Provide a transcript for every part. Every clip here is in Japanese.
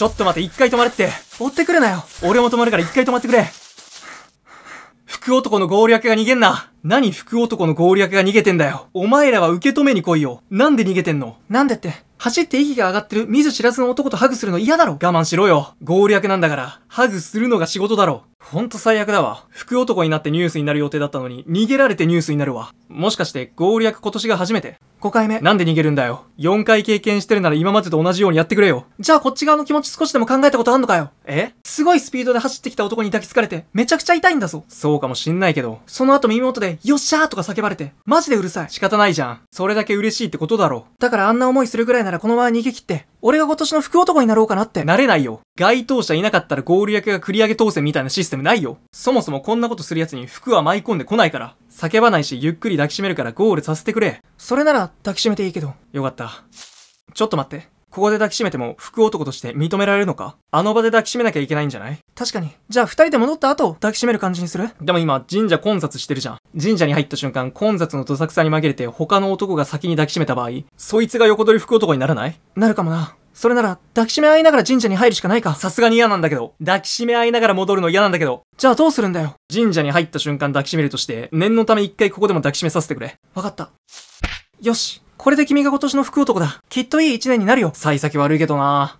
ちょっと待って、一回止まれって。追ってくるなよ。俺も止まるから一回止まってくれ。福男の合理役が逃げんな。何福男の合理役が逃げてんだよ。お前らは受け止めに来いよ。なんで逃げてんのなんでって。走って息が上がってる見ず知らずの男とハグするの嫌だろ。我慢しろよ。合理役なんだから。ハグするのが仕事だろ。ほんと最悪だわ。服男になってニュースになる予定だったのに、逃げられてニュースになるわ。もしかして、ゴール役今年が初めて ?5 回目。なんで逃げるんだよ。4回経験してるなら今までと同じようにやってくれよ。じゃあこっち側の気持ち少しでも考えたことあんのかよ。えすごいスピードで走ってきた男に抱きつかれて、めちゃくちゃ痛いんだぞ。そうかもしんないけど、その後耳元で、よっしゃーとか叫ばれて、マジでうるさい。仕方ないじゃん。それだけ嬉しいってことだろ。だからあんな思いするぐらいならこのまま逃げ切って、俺が今年の福男になろうかなって。なれないよ。該当者いなかったらゴール役が繰り上げ当選みたいなシステムないよ。そもそもこんなことする奴に服は舞い込んでこないから。叫ばないし、ゆっくり抱きしめるからゴールさせてくれ。それなら抱きしめていいけど。よかった。ちょっと待って。ここで抱きしめても服男として認められるのかあの場で抱きしめなきゃいけないんじゃない確かに。じゃあ二人で戻った後、抱きしめる感じにするでも今、神社混雑してるじゃん。神社に入った瞬間、混雑のどさくさに紛れて他の男が先に抱きしめた場合、そいつが横取り服男にならないなるかもな。それなら、抱きしめ合いながら神社に入るしかないか。さすがに嫌なんだけど。抱きしめ合いながら戻るの嫌なんだけど。じゃあどうするんだよ。神社に入った瞬間抱きしめるとして、念のため一回ここでも抱きしめさせてくれ。わかった。よし。これで君が今年の福男だ。きっといい一年になるよ。幸先悪いけどな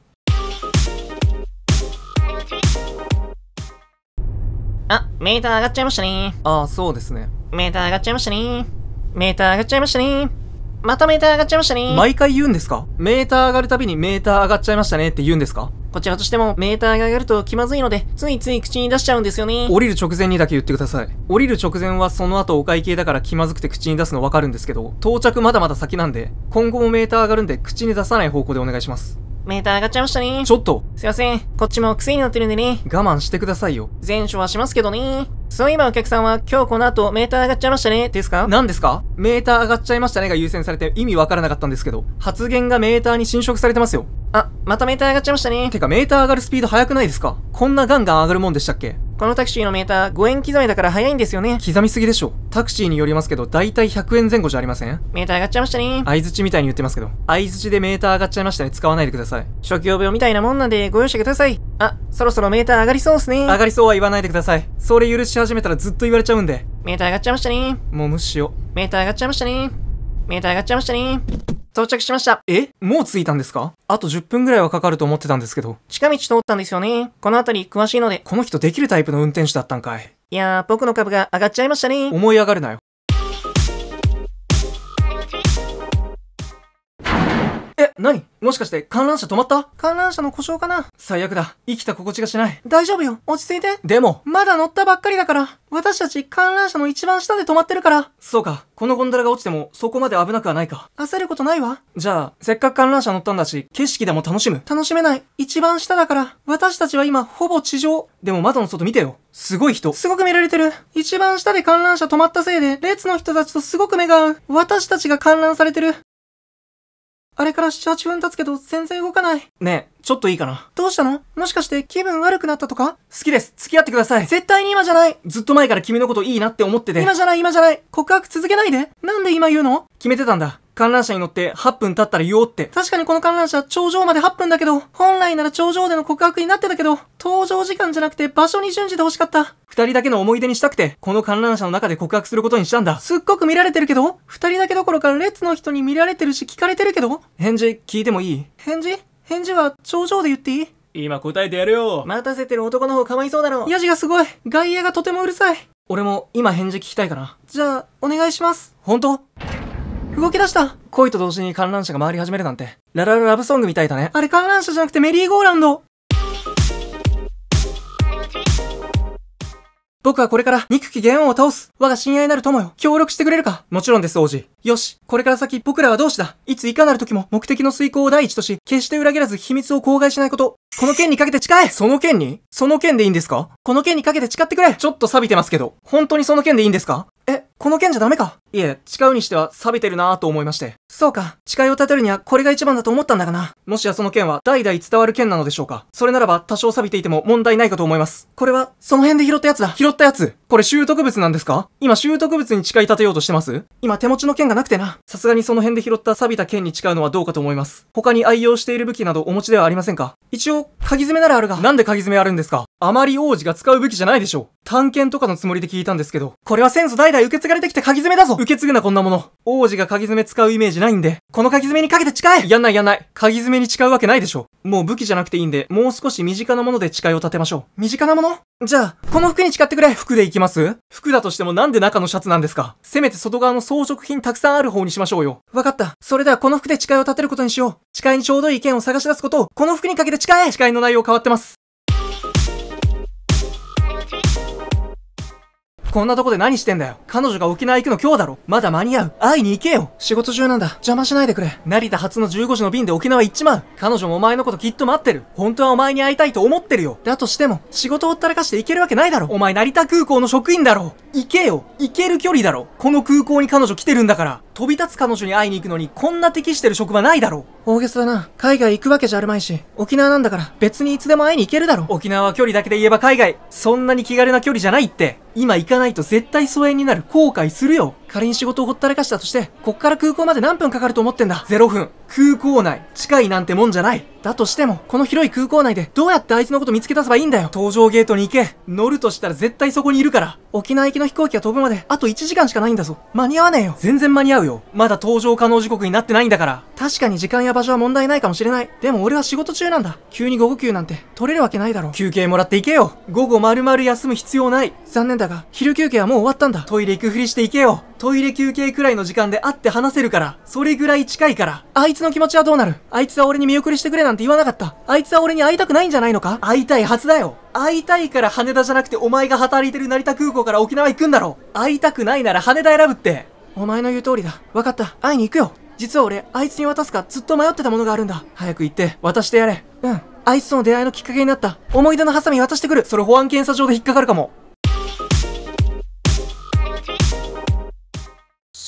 あ、メーター上がっちゃいましたね。あそうですね。メーター上がっちゃいましたね。メーター上がっちゃいましたね。またメーター上がっちゃいましたね。毎回言うんですかメーター上がるたびにメーター上がっちゃいましたねって言うんですかこちらとしてもメーターが上がると気まずいので、ついつい口に出しちゃうんですよね。降りる直前にだけ言ってください。降りる直前はその後お会計だから気まずくて口に出すのわかるんですけど、到着まだまだ先なんで、今後もメーター上がるんで口に出さない方向でお願いします。メーター上がっちゃいましたね。ちょっと。すいません。こっちも癖になってるんでね。我慢してくださいよ。前処はしますけどね。そえ今お客さんは今日この後メーター上がっちゃいましたねですか何ですかメーター上がっちゃいましたねが優先されて意味わからなかったんですけど、発言がメーターに侵食されてますよ。あ、またメーター上がっちゃいましたね。てかメーター上がるスピード速くないですかこんなガンガン上がるもんでしたっけこのタクシーのメーター5円刻みだから早いんですよね。刻みすぎでしょ。タクシーによりますけど、だいたい100円前後じゃありませんメーター上がっちゃいましたね。相づちみたいに言ってますけど、相づちでメーター上がっちゃいましたね。使わないでください。職業病みたいなもんなんでご容赦ください。あ、そろそろメーター上がりそうっすね。上がりそうは言わないでください。それ許し始めたらずっと言われちゃうんで。メーター上がっちゃいましたね。もう無視しよう。メーター上がっちゃいましたね。メーター上がっちゃいましたね。到着しました。えもう着いたんですかあと10分ぐらいはかかると思ってたんですけど。近道通ったんですよね。この辺り詳しいので。この人できるタイプの運転手だったんかい。いやー、僕の株が上がっちゃいましたね。思い上がるなよ。何もしかして観覧車止まった観覧車の故障かな最悪だ。生きた心地がしない。大丈夫よ。落ち着いて。でも、まだ乗ったばっかりだから。私たち観覧車の一番下で止まってるから。そうか。このゴンドラが落ちても、そこまで危なくはないか。焦ることないわ。じゃあ、せっかく観覧車乗ったんだし、景色でも楽しむ。楽しめない。一番下だから。私たちは今、ほぼ地上。でも窓の外見てよ。すごい人。すごく見られてる。一番下で観覧車止まったせいで、列の人たちとすごく目が合う。私たちが観覧されてる。あれから7、8分経つけど全然動かない。ねえ、ちょっといいかな。どうしたのもしかして気分悪くなったとか好きです。付き合ってください。絶対に今じゃない。ずっと前から君のこといいなって思ってて。今じゃない、今じゃない。告白続けないで。なんで今言うの決めてたんだ。観覧車に乗って8分経ったら言おうって。確かにこの観覧車、頂上まで8分だけど、本来なら頂上での告白になってたけど、登場時間じゃなくて場所に準じて欲しかった。二人だけの思い出にしたくて、この観覧車の中で告白することにしたんだ。すっごく見られてるけど、二人だけどころか列の人に見られてるし聞かれてるけど、返事聞いてもいい返事返事は頂上で言っていい今答えてやるよ待たせてる男の方かわいそうだろヤジがすごい外野がとてもうるさい俺も今返事聞きたいかな。じゃあお願いします本当動き出した恋と同時に観覧車が回り始めるなんてララララブソングみたいだねあれ観覧車じゃなくてメリーゴーランド僕はこれから、憎き元王を倒す、我が親愛なる友よ、協力してくれるかもちろんです、王子。よし、これから先、僕らは同志だ。いついかなる時も、目的の遂行を第一とし、決して裏切らず秘密を口外しないこと。この件にかけて誓えその件にその件でいいんですかこの件にかけて誓ってくれちょっと錆びてますけど、本当にその件でいいんですかえ、この剣じゃダメかいえ、誓うにしては錆びてるなぁと思いまして。そうか。誓いを立てるにはこれが一番だと思ったんだがな。もしやその剣は代々伝わる剣なのでしょうかそれならば多少錆びていても問題ないかと思います。これは、その辺で拾ったやつだ。拾ったやつ。これ習得物なんですか今習得物に誓い立てようとしてます今手持ちの剣がなくてな。さすがにその辺で拾った錆びた剣に誓うのはどうかと思います。他に愛用している武器などお持ちではありませんか一応、鍵爪ならあるが。なんで鍵爪あるんですかあまり王子が使う武器じゃないでしょう。探検とかのつもりで聞いたんですけど。これは先祖代々受け継がれてきた鍵爪だぞ受け継ぐなこんなもの。王子が鍵爪使うイメージないんで、この鍵爪にかけて誓えやんないやんない。鍵爪に誓うわけないでしょ。もう武器じゃなくていいんで、もう少し身近なもので誓いを立てましょう。身近なものじゃあ、この服に誓ってくれ。服でいきます服だとしてもなんで中のシャツなんですかせめて外側の装飾品たくさんある方にしましょうよ。わかった。それではこの服で誓いを立てることにしよう。誓いにちょうどいい意見を探し出すことを、この服にかけて誓え誓いの内容変わってます。こんなとこで何してんだよ彼女が沖縄行くの今日だろまだ間に合う会いに行けよ仕事中なんだ邪魔しないでくれ成田初の15時の便で沖縄行っちまう彼女もお前のこときっと待ってる本当はお前に会いたいと思ってるよだとしても仕事をったらかして行けるわけないだろお前成田空港の職員だろ行けよ行ける距離だろこの空港に彼女来てるんだから飛び立つ彼女に会いに行くのにこんな適してる職場ないだろう。大げさだな。海外行くわけじゃあるまいし、沖縄なんだから別にいつでも会いに行けるだろ。沖縄は距離だけで言えば海外、そんなに気軽な距離じゃないって。今行かないと絶対疎遠になる後悔するよ。仮に仕事をほったらかしたとして、こっから空港まで何分かかると思ってんだ ?0 分。空港内、近いなんてもんじゃない。だとしても、この広い空港内でどうやってあいつのこと見つけ出せばいいんだよ。搭乗ゲートに行け。乗るとしたら絶対そこにいるから。沖縄行きの飛行機が飛ぶまで、あと1時間しかないんだぞ。間に合わねえよ。全然間に合うよ。まだ搭乗可能時刻になってないんだから。確かに時間や場所は問題ないかもしれない。でも俺は仕事中なんだ。急に午後休なんて取れるわけないだろ。休憩もらって行けよ。午後丸々休む必要ない。残念だが、昼休憩はもう終わったんだ。トイレ行くふりして行けよ。トイレ休憩くらいの時間で会って話せるから、それぐらい近いから、あいつの気持ちはどうなるあいつは俺に見送りしてくれなんて言わなかった。あいつは俺に会いたくないんじゃないのか会いたいはずだよ。会いたいから羽田じゃなくてお前が働いてる成田空港から沖縄行くんだろ。会いたくないなら羽田選ぶって。お前の言う通りだ。わかった。会いに行くよ。実は俺、あいつに渡すかずっと迷ってたものがあるんだ。早く行って、渡してやれ。うん。あいつとの出会いのきっかけになった。思い出のハサミ渡してくる。それ保安検査場で引っかかるかも。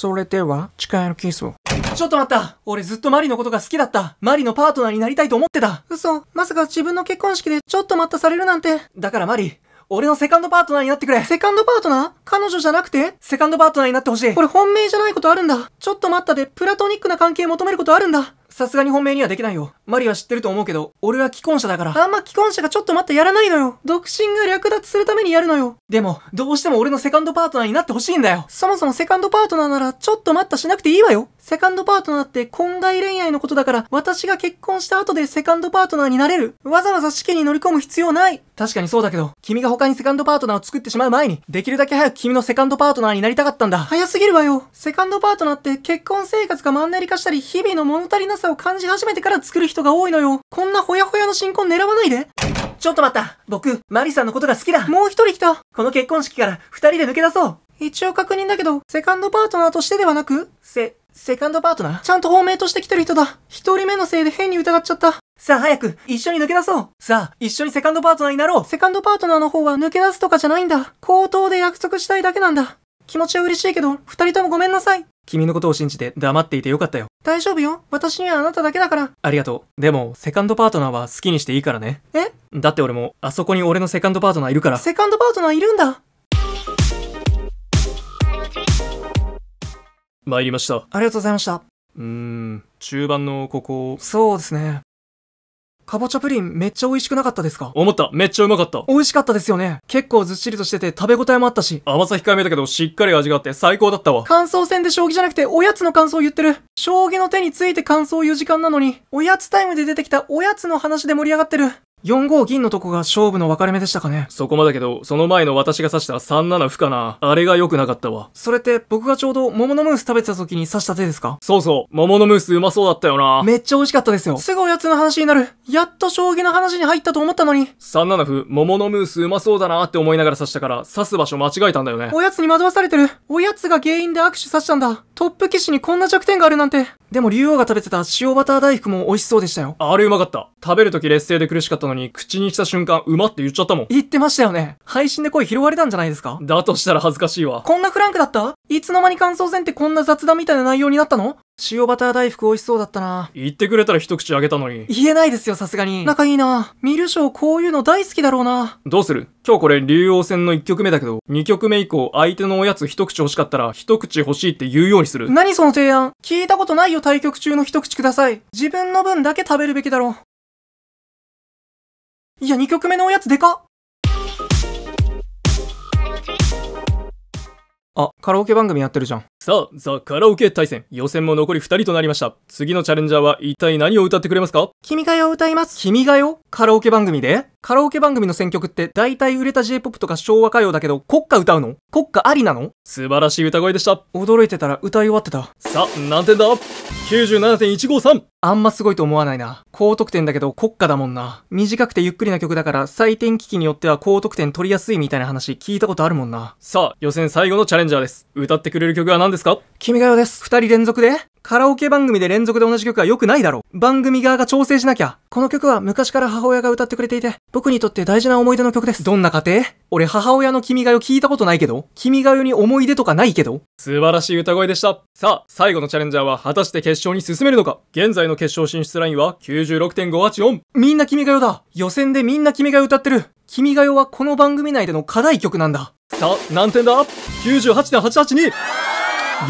それでは、誓いのキスを。ちょっと待った俺ずっとマリのことが好きだったマリのパートナーになりたいと思ってた嘘まさか自分の結婚式でちょっと待ったされるなんて。だからマリ、俺のセカンドパートナーになってくれセカンドパートナー彼女じゃなくてセカンドパートナーになってほしい俺本命じゃないことあるんだちょっと待ったでプラトニックな関係求めることあるんださすがに本命にはできないよ。マリは知ってると思うけど、俺は既婚者だから。あんま既婚者がちょっと待ってやらないのよ。独身が略奪するためにやるのよ。でも、どうしても俺のセカンドパートナーになってほしいんだよ。そもそもセカンドパートナーなら、ちょっと待ったしなくていいわよ。セカンドパートナーって婚外恋愛のことだから、私が結婚した後でセカンドパートナーになれる。わざわざ試験に乗り込む必要ない。確かにそうだけど、君が他にセカンドパートナーを作ってしまう前に、できるだけ早く君のセカンドパートナーになりたかったんだ。早すぎるわよ。セカンドパートナーって結婚生活がマンネリ化したり、日々の物足りなささを感じ始めてから作る人が多いのよ。こんなほやほやの新婚狙わないで。ちょっと待った。僕、マリさんのことが好きだ。もう一人来た。この結婚式から二人で抜け出そう。一応確認だけど、セカンドパートナーとしてではなく、せ、セカンドパートナーちゃんと本命として来てる人だ。一人目のせいで変に疑っちゃった。さあ早く、一緒に抜け出そう。さあ、一緒にセカンドパートナーになろう。セカンドパートナーの方は抜け出すとかじゃないんだ。口頭で約束したいだけなんだ。気持ちは嬉しいけど、二人ともごめんなさい。君のことを信じて黙っていてよかったよ。大丈夫よ。私にはあなただけだから。ありがとう。でも、セカンドパートナーは好きにしていいからね。えだって俺も、あそこに俺のセカンドパートナーいるから。セカンドパートナーいるんだ参りました。ありがとうございました。うーん、中盤のここ。そうですね。かぼちゃプリンめっちゃ美味しくなかったですか思った。めっちゃうまかった。美味しかったですよね。結構ずっしりとしてて食べ応えもあったし。甘さ控えめだけどしっかり味があって最高だったわ。感想戦で将棋じゃなくておやつの感想を言ってる。将棋の手について感想を言う時間なのに、おやつタイムで出てきたおやつの話で盛り上がってる。4五銀のとこが勝負の分かれ目でしたかね。そこまだけど、その前の私が指した3七歩かな。あれが良くなかったわ。それって僕がちょうど桃のムース食べてた時に刺した手ですかそうそう。桃のムースうまそうだったよな。めっちゃ美味しかったですよ。すぐおやつの話になる。やっと将棋の話に入ったと思ったのに。3七歩、桃のムースうまそうだなって思いながら刺したから、刺す場所間違えたんだよね。おやつに惑わされてる。おやつが原因で握手刺したんだ。トップ棋士にこんな弱点があるなんて。でも竜王が食べてた塩バター大福も美味しそうでしたよ。あれうまかった。食べる時劣勢で苦しかったのに、口にした瞬間、うまって言っちゃったもん。言ってましたよね。配信で声拾われたんじゃないですかだとしたら恥ずかしいわ。こんなフランクだったいつの間に感想戦ってこんな雑談みたいな内容になったの塩バター大福美味しそうだったな。言ってくれたら一口あげたのに。言えないですよ、さすがに。仲いいな。ミル賞こういうの大好きだろうな。どうする今日これ竜王戦の1曲目だけど、2曲目以降相手のおやつ一口欲しかったら一口欲しいって言うようにする。何その提案聞いたことないよ、対局中の一口ください。自分の分だけ食べるべきだろう。いや、2曲目のおやつでかっあ、カラオケ番組やってるじゃん。さあ、ザ・カラオケ対戦。予選も残り2人となりました。次のチャレンジャーは一体何を歌ってくれますか君が代を歌います。君が代カラオケ番組でカラオケ番組の選曲って大体売れた J-POP とか昭和歌謡だけど国歌歌うの国歌ありなの素晴らしい歌声でした。驚いてたら歌い終わってた。さ何点だ ?97.153! あんますごいと思わないな。高得点だけど国歌だもんな。短くてゆっくりな曲だから採点機器によっては高得点取りやすいみたいな話聞いたことあるもんな。さあ、予選最後のチャレンジャーです。歌ってくれる曲は何ですか君が代です。二人連続でカラオケ番組で連続で同じ曲は良くないだろう。番組側が調整しなきゃ。この曲は昔から母親が歌ってくれていて、僕にとって大事な思い出の曲です。どんな家庭俺母親の君が代聞いたことないけど、君が代に思い出とかないけど。素晴らしい歌声でした。さあ、最後のチャレンジャーは果たして決勝に進めるのか。現在の決勝進出ラインは96.584。みんな君が代だ。予選でみんな君が代歌ってる。君が代はこの番組内での課題曲なんだ。さあ、何点だ ?98.882!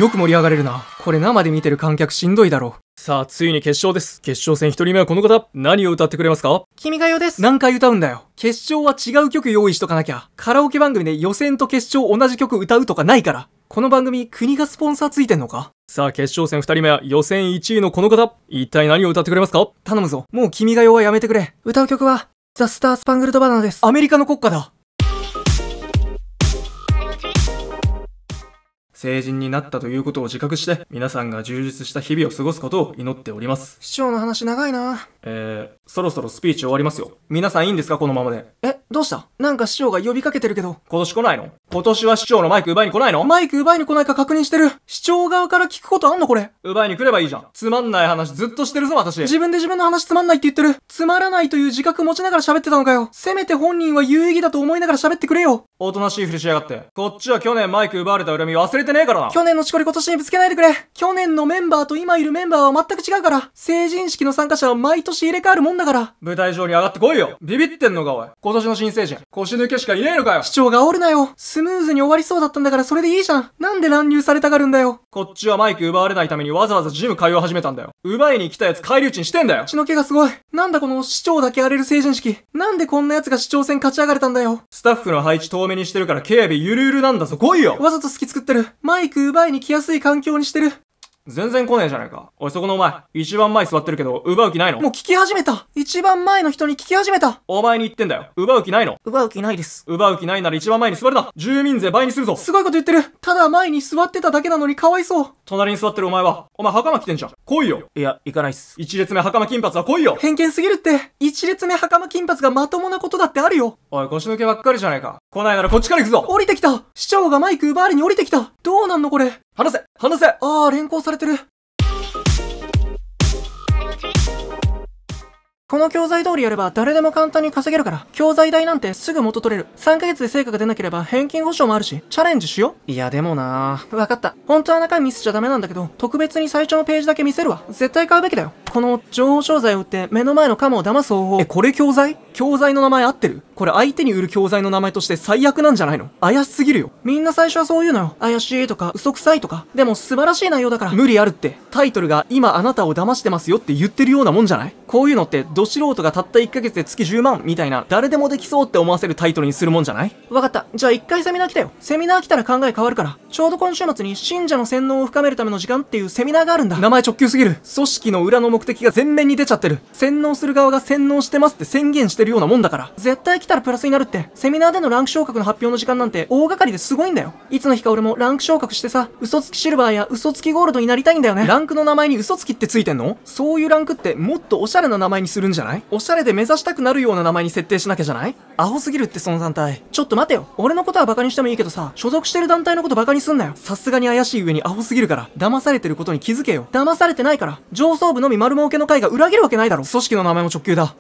よく盛り上がれるな。これ生で見てる観客しんどいだろう。さあ、ついに決勝です。決勝戦1人目はこの方。何を歌ってくれますか君が代です。何回歌うんだよ。決勝は違う曲用意しとかなきゃ。カラオケ番組で予選と決勝同じ曲歌うとかないから。この番組、国がスポンサーついてんのかさあ、決勝戦2人目は予選1位のこの方。一体何を歌ってくれますか頼むぞ。もう君が代はやめてくれ。歌う曲は、ザ・スター・スパングルド・バナナです。アメリカの国歌だ。成人になったということを自覚して、皆さんが充実した日々を過ごすことを祈っております。市長の話長いなえー、そろそろスピーチ終わりますよ。皆さんいいんですかこのままで。え、どうしたなんか市長が呼びかけてるけど。今年来ないの今年は市長のマイク奪いに来ないのマイク奪いに来ないか確認してる。市長側から聞くことあんのこれ。奪いに来ればいいじゃん。つまんない話ずっとしてるぞ私。自分で自分の話つまんないって言ってる。つまらないという自覚持ちながら喋ってたのかよ。せめて本人は有意義だと思いながら喋ってくれよ。おとなしいふりしやがって。こっちは去年マイク奪われた恨み忘れててねえからな。去年のしこり今年にぶつけないでくれ。去年のメンバーと今いるメンバーは全く違うから。成人式の参加者は毎年入れ替わるもんだから。舞台上に上がってこいよ。ビビってんのかおい。今年の新成人。腰抜けしかいねえのかよ。市長が煽るなよ。スムーズに終わりそうだったんだからそれでいいじゃん。なんで乱入されたがるんだよ。こっちはマイク奪われないためにわざわざジム通い始めたんだよ。奪いに来たやつ返り討ちにしてんだよ。血の毛がすごい。なんだこの市長だけ荒れる成人式。なんでこんな奴が市長選勝ち上がれたんだよ。スタッフの配置遠目にしてるから警備ゆるゆるなんだぞ。来いよ。わざと隙作ってる。マイク奪いに来やすい環境にしてる。全然来ねえじゃねえか。おい、そこのお前、一番前座ってるけど、奪う気ないのもう聞き始めた一番前の人に聞き始めたお前に言ってんだよ。奪う気ないの奪う気ないです。奪う気ないなら一番前に座るな住民税倍にするぞすごいこと言ってるただ前に座ってただけなのにかわいそう隣に座ってるお前は、お前袴着てんじゃん。来いよいや、行かないっす。一列目袴金髪は来いよ偏見すぎるって一列目袴金髪がまともなことだってあるよおい、腰抜けばっかりじゃねえか。来ないならこっちから行くぞ降りてきた市長がマイク奪われに降りてきたどうなんのこれ話せ話せああ、連行されてる。この教材通りやれば誰でも簡単に稼げるから、教材代なんてすぐ元取れる。3ヶ月で成果が出なければ返金保証もあるし、チャレンジしよう。いやでもなわかった。本当は中身見せちゃダメなんだけど、特別に最初のページだけ見せるわ。絶対買うべきだよ。この報商材を売って目の前のカモを騙す方法。え、これ教材教材の名前合ってるこれ相手に売る教材の名前として最悪なんじゃないの怪しすぎるよ。みんな最初はそう言うのよ。怪しいとか、嘘くさいとか。でも素晴らしい内容だから無理あるって。タイトルが今あなたを騙してますよって言ってるようなもんじゃないこういうのってど素人がたった1ヶ月で月10万みたいな誰でもできそうって思わせるタイトルにするもんじゃないわかった。じゃあ一回セミナー来たよ。セミナー来たら考え変わるから。ちょうど今週末に信者の洗脳を深めるための時間っていうセミナーがあるんだ。名前直球すぎる。組織の裏の目目的が前面に出ちゃってる。洗脳する側が洗脳してますって宣言してるようなもんだから。絶対来たらプラスになるって。セミナーでのランク昇格の発表の時間なんて大掛かりですごいんだよ。いつの日か俺もランク昇格してさ、嘘つきシルバーや嘘つきゴールドになりたいんだよね。ランクの名前に嘘つきってついてんのそういうランクってもっとおしゃれな名前にするんじゃないおしゃれで目指したくなるような名前に設定しなきゃじゃないアホすぎるってその団体。ちょっと待てよ。俺のことはバカにしてもいいけどさ、所属してる団体のことバカにすんなよ。さすがに怪しい上にアホすぎるから、騙されてることに気づけよ。騙されてないから、上層部のみ丸丸儲けの会が裏切るわけないだろ。組織の名前も直球だ。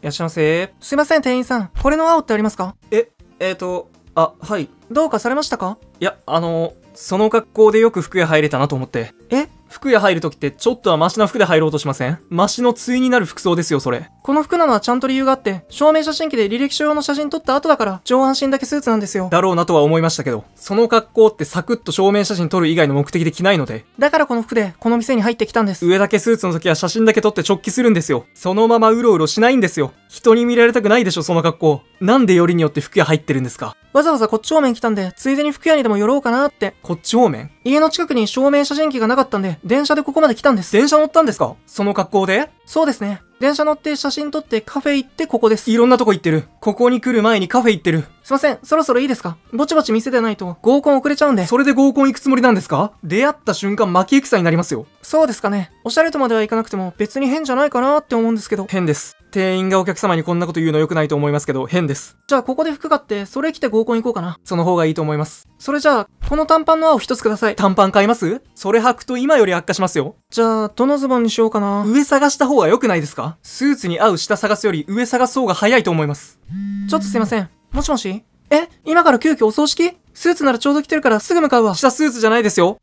いらっしゃいませ。すいません、店員さん。これの青ってありますかえ、えっ、ー、と、あ、はい。どうかされましたかいや、あの、その格好でよく服屋入れたなと思って。え服屋入るときってちょっとはマシな服で入ろうとしませんマシの対になる服装ですよ、それ。この服なのはちゃんと理由があって、証明写真機で履歴書用の写真撮った後だから、上半身だけスーツなんですよ。だろうなとは思いましたけど、その格好ってサクッと証明写真撮る以外の目的で着ないので。だからこの服で、この店に入ってきたんです。上だけスーツの時は写真だけ撮って直帰するんですよ。そのままうろうろしないんですよ。人に見られたくないでしょ、その格好。なんでよりによって服屋入ってるんですかわざわざこっち方面来たんで、ついでに服屋にでも寄ろうかなって。こっち方面家の近くに照明写真機がなかったんで、電車でここまで来たんです。電車乗ったんですかその格好でそうですね。電車乗って写真撮ってカフェ行ってここです。いろんなとこ行ってる。ここに来る前にカフェ行ってる。すいません、そろそろいいですかぼちぼち見せてないと合コン遅れちゃうんで。それで合コン行くつもりなんですか出会った瞬間巻き戦になりますよ。そうですかね。おしゃれとまではいかなくても別に変じゃないかなって思うんですけど。変です。店員がお客様にこんなこと言うの良くないと思いますけど、変です。じゃあここで服買って、それ着て合コン行こうかな。その方がいいと思います。それじゃあ、この短パンの青一つください。短パン買いますそれ履くと今より悪化しますよ。じゃあ、どのズボンにしようかな。上探した方が良くないですかスーツに合う下探すより上探す方が早いと思います。ちょっとすいません。もしもしえ今から急遽お葬式スーツならちょうど着てるからすぐ向かうわ。下スーツじゃないですよ。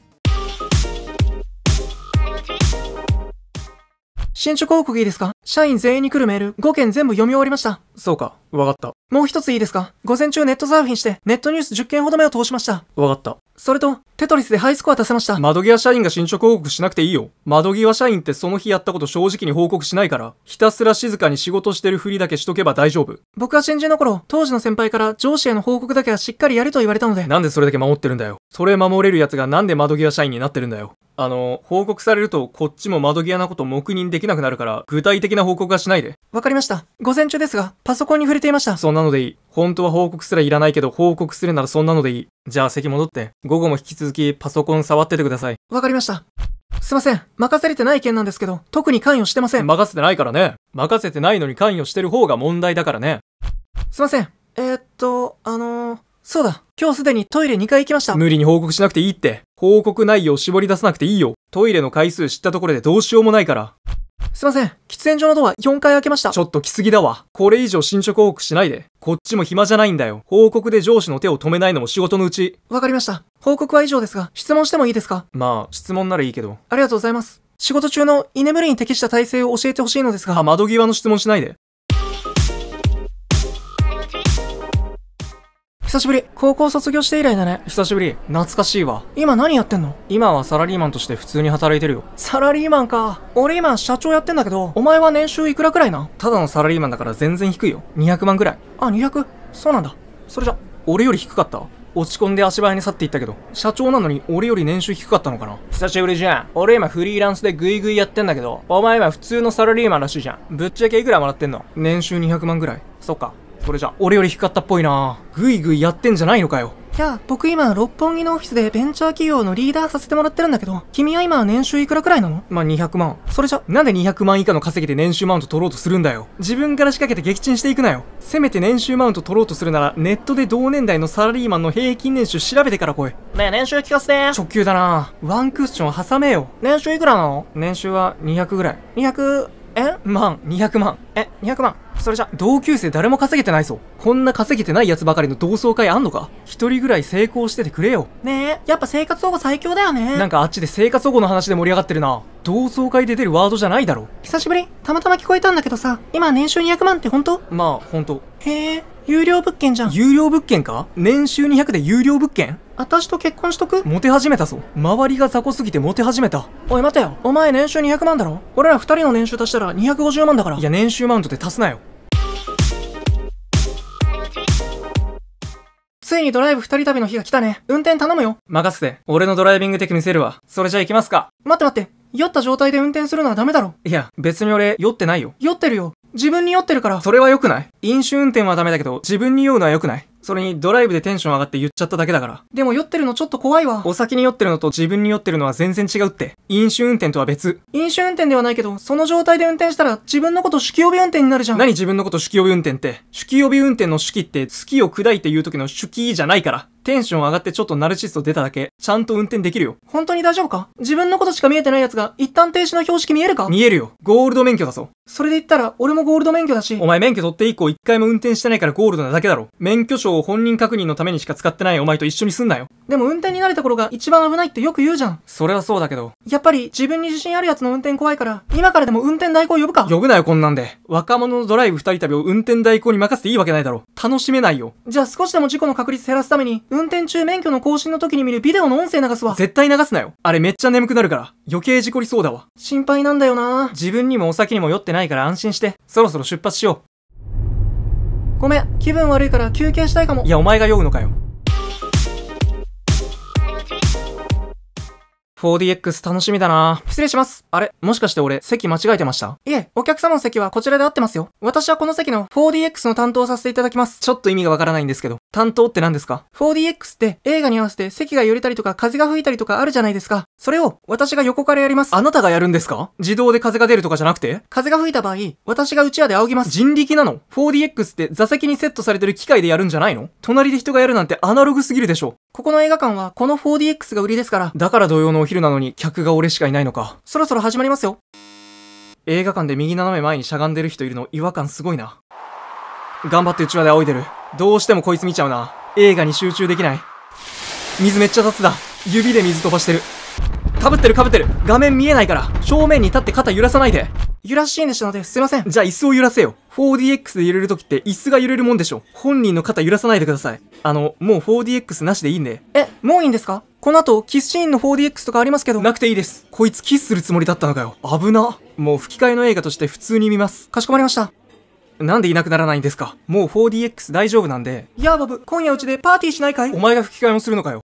進捗報告いいですか社員全員に来るメール5件全部読み終わりました。そうか、わかった。もう一ついいですか午前中ネットサーフィンして、ネットニュース10件ほど目を通しました。わかった。それと、テトリスでハイスコア出せました。窓際社員が進捗報告しなくていいよ。窓際社員ってその日やったこと正直に報告しないから、ひたすら静かに仕事してるふりだけしとけば大丈夫。僕は新人の頃、当時の先輩から上司への報告だけはしっかりやると言われたので。なんでそれだけ守ってるんだよ。それ守れる奴がなんで窓際社員になってるんだよ。あの、報告されるとこっちも窓際なこと黙認できなくなるから、具体的な報告はしないで。わかりました。午前中ですが、パソコンに触れていました。そんなのでいい。本当は報告すらいらないけど、報告するならそんなのでいい。じゃあ席戻って、午後も引き続きパソコン触っててください。わかりました。すいません。任されてない件なんですけど、特に関与してません。任せてないからね。任せてないのに関与してる方が問題だからね。すいません。えー、っと、あのー、そうだ。今日すでにトイレ2回行きました。無理に報告しなくていいって。報告内容を絞り出さなくていいよ。トイレの回数知ったところでどうしようもないから。すいません。喫煙所のドア4回開けました。ちょっと来すぎだわ。これ以上進捗多くしないで。こっちも暇じゃないんだよ。報告で上司の手を止めないのも仕事のうち。わかりました。報告は以上ですが、質問してもいいですかまあ、質問ならいいけど。ありがとうございます。仕事中の居眠りに適した体制を教えてほしいのですが。あ、窓際の質問しないで。久しぶり。高校卒業して以来だね。久しぶり。懐かしいわ。今何やってんの今はサラリーマンとして普通に働いてるよ。サラリーマンか。俺今社長やってんだけど、お前は年収いくらくらいなただのサラリーマンだから全然低いよ。200万くらい。あ、200? そうなんだ。それじゃ、俺より低かった落ち込んで足早に去っていったけど、社長なのに俺より年収低かったのかな久しぶりじゃん。俺今フリーランスでグイグイやってんだけど、お前今普通のサラリーマンらしいじゃん。ぶっちゃけいくらもらってんの年収200万ぐらい。そっか。それじゃ俺より低かったっぽいなぐいぐいやってんじゃないのかよいや僕今六本木のオフィスでベンチャー企業のリーダーさせてもらってるんだけど君は今年収いくらくらいなのまあ、200万それじゃなんで200万以下の稼ぎで年収マウント取ろうとするんだよ自分から仕掛けて撃沈していくなよせめて年収マウント取ろうとするならネットで同年代のサラリーマンの平均年収調べてから来いねえ年収聞かせて直球だなワンクッション挟めよ年収いくらなの年収は200ぐらい200え万200万え、200万それじゃ、同級生誰も稼げてないぞ。こんな稼げてない奴ばかりの同窓会あんのか一人ぐらい成功しててくれよ。ねえ、やっぱ生活保護最強だよね。なんかあっちで生活保護の話で盛り上がってるな。同窓会で出るワードじゃないだろ。久しぶりたまたま聞こえたんだけどさ、今年収200万って本当まあ、本当。へえ、有料物件じゃん。有料物件か年収200で有料物件私と結婚しとくモテ始めたぞ。周りが雑魚すぎてモテ始めた。おい待てよ。お前年収200万だろ俺ら2人の年収足したら250万だから。いや、年収集マウントで足すなよついにドライブ二人旅の日が来たね。運転頼むよ。任せて。俺のドライビングテク見せるわ。それじゃ行きますか。待って待って。酔った状態で運転するのはダメだろ。いや、別に俺、酔ってないよ。酔ってるよ。自分に酔ってるから。それは良くない飲酒運転はダメだけど、自分に酔うのは良くないそれにドライブでテンション上がって言っちゃっただけだから。でも酔ってるのちょっと怖いわ。お先に酔ってるのと自分に酔ってるのは全然違うって。飲酒運転とは別。飲酒運転ではないけど、その状態で運転したら自分のこと酒気帯び運転になるじゃん。何自分のこと酒気帯び運転って。酒気帯び運転の酒気って月を砕いて言う時の酒気じゃないから。テンション上がってちょっとナルシスト出ただけ、ちゃんと運転できるよ。本当に大丈夫か自分のことしか見えてない奴が一旦停止の標識見えるか見えるよ。ゴールド免許だぞ。それで言ったら、俺もゴールド免許だし。お前免許取って以降一回も運転してないからゴールドなだけだろ。免許証証を本人確認のためにしか使ってないお前と一緒にすんなよ。でも運転に慣れた頃が一番危ないってよく言うじゃん。それはそうだけど。やっぱり自分に自信あるやつの運転怖いから、今からでも運転代行呼ぶか。呼ぶなよこんなんで。若者のドライブ二人旅を運転代行に任せていいわけないだろ。楽しめないよ。じゃあ少しでも事故の確率減らすために、運転中免許の更新の時に見るビデオの音声流すわ。絶対流すなよ。あれめっちゃ眠くなるから。余計事故りそうだわ。心配なんだよな自分にもお酒にも酔ってないから安心して、そろそろ出発しよう。ごめん、気分悪いから休憩したいかも。いや、お前が酔うのかよ。4DX 楽しみだな失礼します。あれもしかして俺、席間違えてましたいえ、お客様の席はこちらで合ってますよ。私はこの席の 4DX の担当をさせていただきます。ちょっと意味がわからないんですけど。担当って何ですか ?4DX って映画に合わせて席が揺れたりとか風が吹いたりとかあるじゃないですか。それを私が横からやります。あなたがやるんですか自動で風が出るとかじゃなくて風が吹いた場合、私がうちわで仰ぎます。人力なの ?4DX って座席にセットされてる機械でやるんじゃないの隣で人がやるなんてアナログすぎるでしょ。ここの映画館はこの 4DX が売りですから、だから同様のお昼なのに客が俺しかいないのか。そろそろ始まりますよ。映画館で右斜め前にしゃがんでる人いるの違和感すごいな。頑張ってうちわで仰いでる。どうしてもこいつ見ちゃうな。映画に集中できない。水めっちゃ雑だ。指で水飛ばしてる。かぶってるかぶってる。画面見えないから、正面に立って肩揺らさないで。揺らしいんでしたので、すいません。じゃあ椅子を揺らせよ。4DX で揺れる時って椅子が揺れるもんでしょ。本人の肩揺らさないでください。あの、もう 4DX なしでいいんで。え、もういいんですかこの後、キスシーンの 4DX とかありますけど。なくていいです。こいつキスするつもりだったのかよ。危な。もう吹き替えの映画として普通に見ます。かしこまりました。なんでいなくならないんですかもう 4DX 大丈夫なんで。やあ、バブ、今夜うちでパーティーしないかいお前が吹き替えもするのかよ。